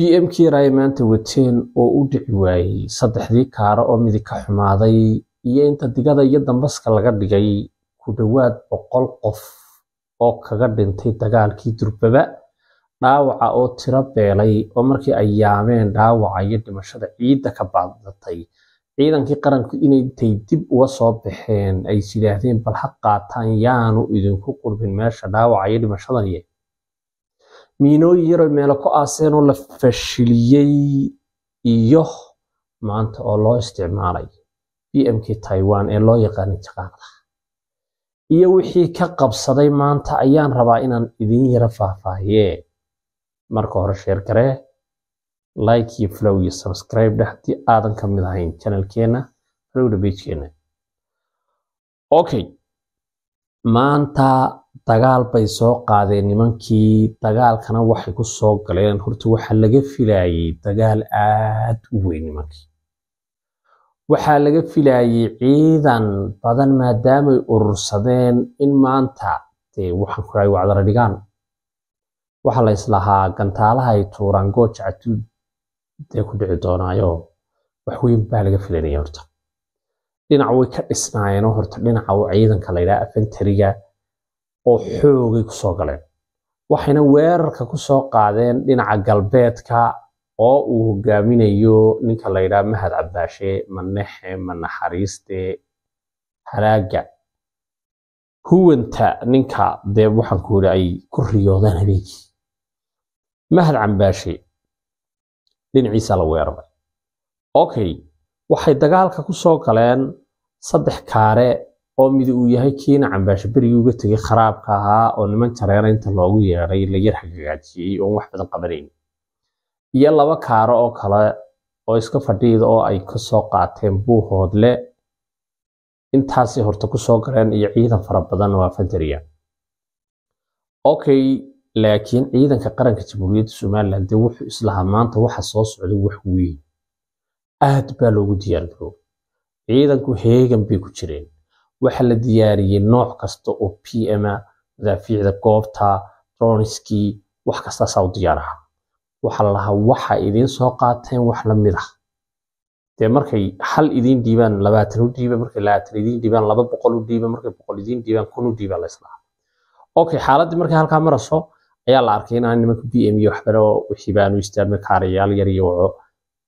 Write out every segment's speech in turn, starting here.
b m kii raaya maanta wateen oo u dhici waayey saddexdii kaara oo midigka xumaaday iyo inta digada iyo dambaska laga dhigay ku dhowaad boqol qof oo kaga dhintay dagaalkii durbaba dhaawaca oo tiro beelay oo markii ay yaameen dhaawaca iyo dhimashada ciidda ka baadatay ciidankii qaranku inaytay dib uga soo baxeen ay yidhaahdeen bal ha qaataan yaanu idinku qurbin meesha dhaawaca iyo dhimashadani miinooyin yaroy meelo ku aaseenoo la fashiliyey iyo maanta oo loo isticmaalay b m k taiwan ee loo yaqaanay jaqaanada iyo wixii ka qabsaday maanta ayaan rabaa inaan idin yaro faahfaahiyee marka hore sheer karee like iyo flow iyo subscribe dheh haddii aadan ka mid ahayn channelkeenna flowda pagekeenna okay maanta dagaal bay soo qaadeen nimankii dagaalkana waxay ku soo galeen horta waxaa laga filaayey dagaal aad u weyn nimankii waxaa laga filaayey ciidan badan maadaamay urursadeen in maanta dee waxaan kuraa wacdara dhigaan waxaa la gantaalaha ay tuuraan gooja dee ku dhici doonaayo wax weyn baa laga filanaya horta dhinac way ka dhisnaayeenoo horta dhinaca ciidanka la yidhaha oo xoogay kusoo galeen waxayna weerarka kusoo qaadeen dhinaca galbeedka oo uu hogaaminayo ninka la yidhaha mahad cabaashe manexe manaxariiste haraaga huwanta ninka dee waxaan yidhi ay ku riyoodeen habeenkii mahad cambaashe dhinaciisa la weeraray okay waxay dagaalka kusoo galeen saddex kaare oo mid uu yahay kiina cambaasho berigii uga tegay kharaabka ahaa oo niman jareeraynta loogu yeeday la yar hagaajiyey oon wax badan qabanayn iyo laba kaaro oo kale oo iska fadhiida oo ay kasoo soo qaateen buuhoodle intaasay horta ku soo galeen iyo ciidan fara badan waa okay laakiin ciidanka qaranka jamhuuriyadda somalilan dee wuxuu islahaa maanta waxa soo socda wax weyn aad baa loogu diyaargaroob ciidanku heegan bay ku jireen waxaa la diyaariyey nooc kasta oo p m a madaafiicda goobta troniskii wax kastaasaa u diyaaraha waxaa lahaa waxa idiin soo qaateen wax la mid ah dee markay hal idiin dhiibaan labaatan u dhiiba markay labaatan idiin dhiibaan laba boqol u dhiiba markay boqol idiin dhiibaan kun u dhiiba la okay xaaladii markay halkaa maraso ayaa la arkay inaan nimanka b m iyo e waxbaro wixii baanu istaagna kaarayaal yar iyo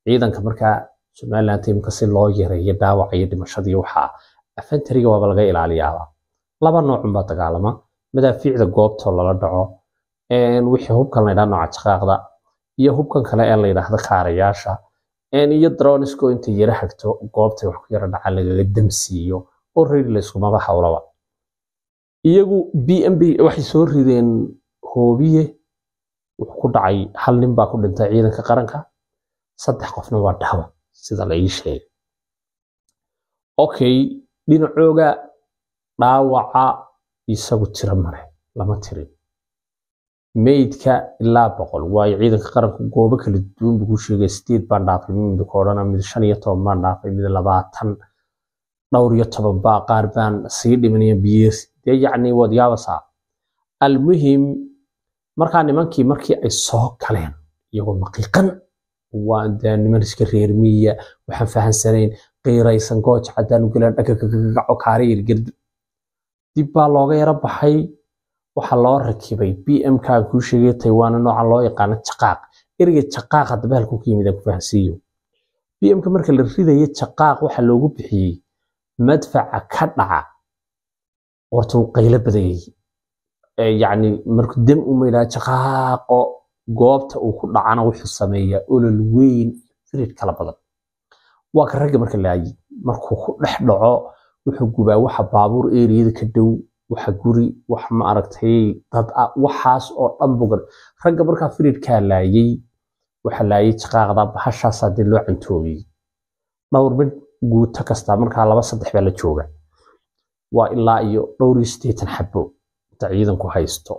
ciidanka markaa somalilan tiimka si loo yareeyo dhaawaca iyo dhimashadii waxaa aventriga waaba laga ilaaliyaaba laba noocunbaa dagaalama madaafiicda ah goobtoo lala dhaco wixii hubkan laydhaa nooca jaqaaqda iyo hubkan kale ee layidhaahda kaarayaasha iyo daronisko intay yara hagto goobtay wax ku yara dhacaan lagaga damsiiyo oo riri layskuma hawlaba iyagu b m b waxay soo rideen hoobiye wuxuu ku dhacay hal nin baa ku dhintay ciidanka qaranka saddex qofna waa dhahwa sida la ii sheegay okay dhinacooga dhaawaca isagu tiro male lama tirin meydka ilaa boqol waayo ciidanka qaranku goobo kala duwan buu sheegay sideed baan dhaafay mimika odhana mid shan iyo toban baan dhaafay mid labaatan dhowr iyo toban baa qaar baan sii dhimanaya biyees yacni waad almuhim markaa nimankii markii ay soo galeen iyagoo maqiiqan waa dee niman iska reer miya waxaan fahansanayn qiiraysan gooja cadaan ugelaan dhagagagaco kaara yargardu dib baa looga yaro baxay waxaa loo rakibay b m ka kuu sheegay taywaana nooca loo yaqaano jaqaaq ereyga jaqaaq haddaba halkuu ka yimid aan b m-ka marka la ridayo jaqaaq waxaa loogu bixiyey madfaca ka dhaca horta uu qaylo badayay yacni markuu dam uma jaqaaqo goobta uu ku dhacana wuxuu sameeyaa olol weyn firid kala badan waa ka ragga marka laayi markuu ku dhex dhaco wuxuu gubaa waxa baabuur eriyada ka dhow waxa guri wax ma aragtay dad ah, waxaas oo dhan bugan ragga markaa firidkaa laayay waxa laayay jaqaaqda bahashaasaa dee loo cantoobiyey dhowr mid guuto kasta markaa laba saddex baa la jooga waa ilaa iyo dhowr iyo siddeetan xabbo inta ciidanku haysto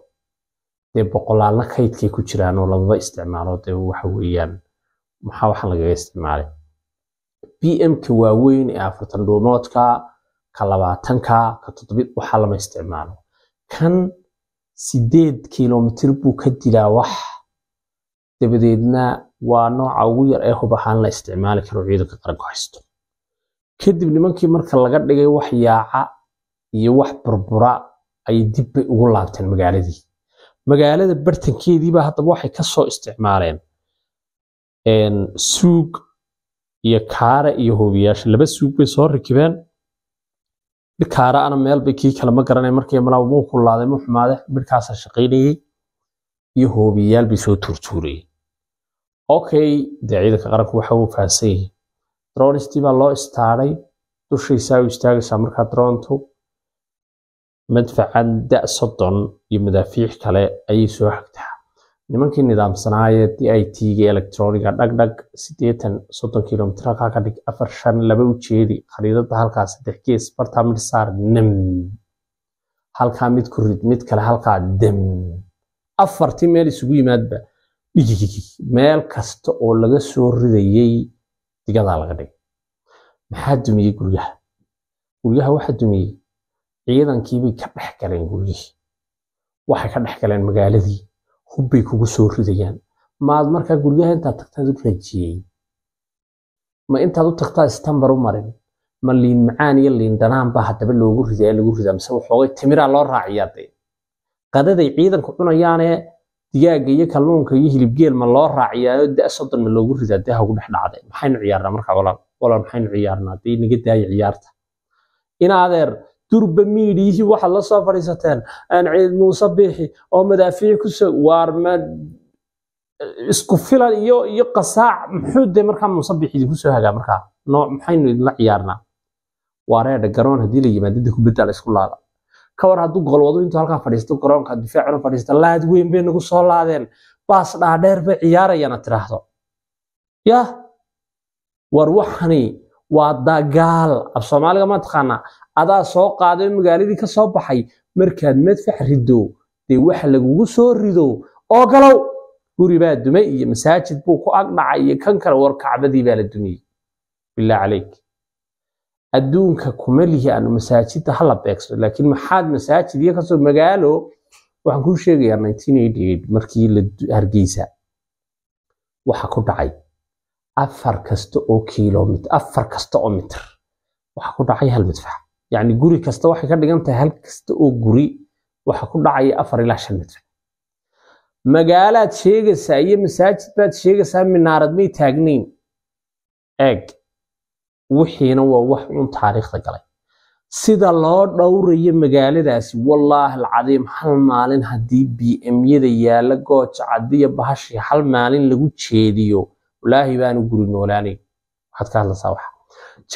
dee boqolaalna kaydkay ku jiraan oo lamaba isticmaalo dee waxa weeyaan maxaa waxaan lagaga isticmaalay bmka waaweyn ee afartan dhuumoodka ka labaatanka ka toddobi waxaa lama isticmaalo kan sideed kilomitir buu ka dilaa wax dabadeedna waa nooca ugu yar ee hub la isticmaali karo ciidanka qaranka haysto kadib nimankii marka laga dhigay wax yaaca iyo wax burbura ay dib ugu laabteen magaaladii magaalada bartankeediiba haddaba waxay ka isticmaaleen suug iyo kaara iyo hoobiyaasha laba suug bay soo rakibeen midkaaraana meelbay kii kale ma garanay markii malaaw muu kulaaday muu xumaaday midhkaasa shaqaynayey iyo hobiyaal bay soo tuurtuurayeen okay dee ciidanka qaranku waxa uu fahansan yahay dronistii baa loo istaaday dushaysaa u istaagaysaa markaa droontu madfacan da soddon iyo madaafiic kale ayay soo xagtaxay nimankii nidaamsanaaye d i tga electroniga dhagdhag sideetan soddon kilomitr halkaa afar shan laba ujeedi khariidada halkaa saddex gees bartaa mid saar nam halkaa mid ku rid mid kale halkaa dam afartii meel isugu yimaadba dhigigigi meel kasta oo laga soo ridayey digadaa laga dhig maxaa dumiyey guryaha guryaha waxaa dumiyey ciidankiibay ka dhex galeen guryihii waxay ka dhex galeen magaaladii hubbay kugu soo ridayaan maad markaa guryaha intaad tagtaad u rajiyey ma intaad u tagtaa istambar u marin ma liin macaan iyo liin dhanaan baa haddaba loogu ridaa lagu ridaa mise waxoogay timiraa loo raaciyaa dee qadaday ciidanku cunayaanee digaaga iyo kalluunka iyo hilibgeel ma loo raaciyaayo de soddon ma loogu ridaa dee hagu dhex dhacday maxaynu ciyaarnaa markaa walaal walaal maxaynu ciyaarnaa dee naga daaya ciyaarta in durba miidhiyihii waxaad la soo fadhiisateen ciid muuse biixi oo madaafiici kusoo waarma eh, isku filan iyo iyo qasaac muxuu dee markaa muuse biixi idinku soo hagaa markaa noo maxaynu idinla ciyaarnaa waa reedha garoon haddii la yimaado dida kubadda la isku laada kawar hadduu golwadu intuu halkaa fadhiisto garoonka difaacuna fadhiista laad weyn bay nagu soo laadeen baas dhaadheer bay ciyaarayana tidhaahdo yah war waxani waa dagaal af soomaaliga ma taqaanaa adaa soo qaaday magaaladii kasoo baxay markaad madfax rido dee wax lagugu soo rido oo galow guri baa dumay iyo masaajid buu ku agdhacay iyo kan kale war kacbadii baa la dumiyey billah calayk adduunka kuma lihi aanu masaajidda hala beegso laakiin maxaad masaajid iyo kasoo magaalo waxaan kuu sheegayaa markii hargeysa waxa ku dhacay afar kasta oo kilomit afar kasta oo mitir waxaa ku dhacaya hal midfax yacni guri kasta waxay ka dhigan tahay hal kasta oo guri waxaa ku dhacaya afar ilaa shan midfax magaalaad sheegaysaa iyo masaajid baad sheegaysaa minaarad may taagnayn eeg wixiina waa wax un taariikhda galay sida loo dhowrayo magaaladaasi wallaahi alcadiim hal maalin haddii b m yada yaalla gooja cadiya bahashii hal maalin lagu jeediyo walaahi baanu guri noolaanayn waxaad ka hadlaysaa waxa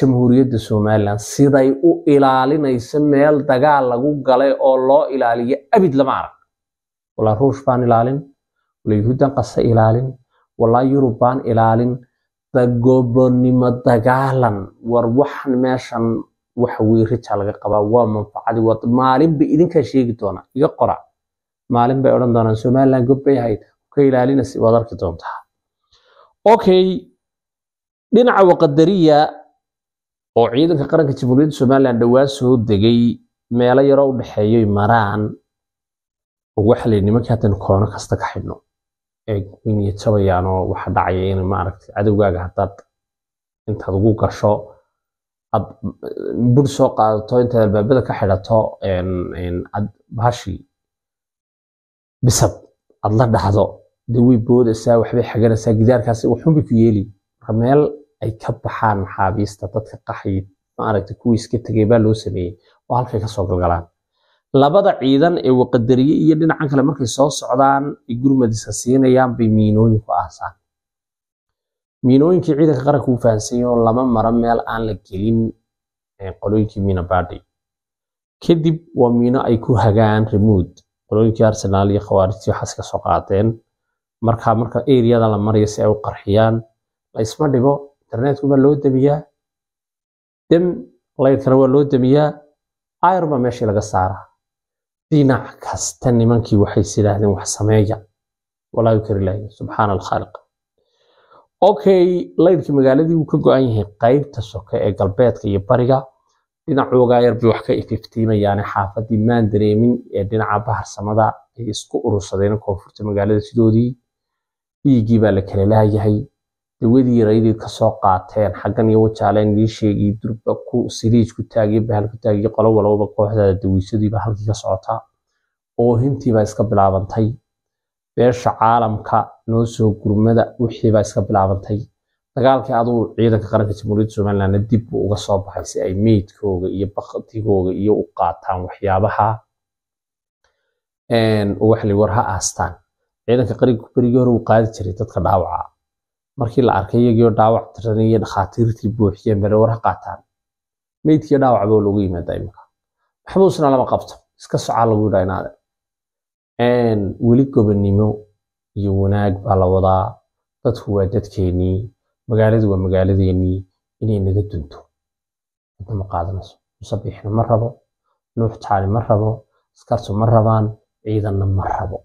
jamhuuriyadda somalilan siday u ilaalinaysa meel dagaal lagu galay oo loo ilaaliyo abid lama arag walaa ruush baan ilaalin walaa yuhuuddan ilaalin walaa yurub baan ilaalin dagobonimo dagaalan war waxan meeshan waxa weye rija laga qabaa waa manfacadi wad maalinba idinkaa sheegi doonaa iga qora maalin bay odhan doonaan somalilan gobbay ahayd ka ilaalinaysa waad arki doontaa okay dhinaca waqadariya oo ciidanka qaranka jamhuuriyadda somalilan dhowaan soo degay meelo yaroo u dhexeeyay maraan waxa la nimanka haddaan koono kasta ka xidhno in waxa dhacaya in maaragtay cadowgaaga haddaad intaad ugu gasho aad mm, bur soo qaadato intaad albaabada ka xidhato ad bahashii bisab aad la dhahdo dawey boodaysaa waxbay xaganaysaa gidaarkaas waxunbay ku yeeli marka meel ay ka baxaan maxaabiista dadka qaxayd maaragta kuwii iska tegay baa loo sameeyey oo halkay kasoo galgalaan labada ciidan ee waqadariye iyo dhinacan kale markay soo socdaan ay siinayaan bay miinooyinku aasaan miinooyinkii ciidanka qaranka u fahansanyahi lama maro meel aan la gelin qolooyinkii miina baadhi kadib waa miino ay ku hagaan remuud qolooyinkii arsenaal iyo khawaarijtii waxaas ka qaateen marka marka areada la marayo si ay u qarxiyaan laysma dhibo internetka loo demiyaa dem layrkana waa loo demiyaa ayr meeshii laga saaraa dhinac kasta nimankii waxay sidaahdeen wax sameeya walaa yukari ilahi subxaana alkhaaliq okay layrkii magaaladii wuu ka go-an yahay qaybta soke ee galbeedka iyo bariga dhinacoogaa yar bay wax ka ififtiimayaane xaafadii maan dareemin ee dhinaca baharsamada ay isku urursadeena koonfurta magaalada sidoodii dhiiggii baa la kala laayahay dawadii yaraydii kasoo qaateen xaggan iyo wajaaleen lii durba ku siriij ku taagii bahal ku taagii qolo walowba kooxdaada dawiysadiiba halkii ka socotaa oohintiibaa iska bilaabantay beesha caalamka noo soo gurmada wixiibaa iska bilaabantay dagaalkii aduu ciidanka qaranka jamhuuriyadda somalilandna dib buu uga soo baxay si ay meydkooga iyo baktigooga iyo u qaataan waxyaabaha warha aastaan ciidanka qaranku berigii hore uu qaadi jiray dadka dhaawaca markii la arkay iyagiioo dhaawac tiranaya dhakhaatiirtii buuxiyeen bareewara qaataan meydkii dhaawac baa loogu yimaadaa iminka maxamuusna lama qabto iska socaa lagu yidhaa inaade weli gobonimo iyo wanaag baa la wadaa dadku waa dadkeenii magaaladu waa magaaladeenii inay naga dunto cidna ma qaadanayso musabiixna ma rabo nuuxtaani ma rabo askartu ma rabaan ciidanna ma rabo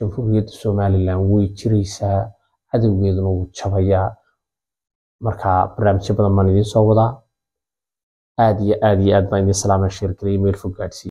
jamhuuriyadda somalilan way jiraysaa cadowgeeduna wuu jabayaa marka barnaamijyo badan baan idiin soo wadaa aad iyo aad iyo aad baan idiin salaameen sheergalay meel fog gaadhsiiya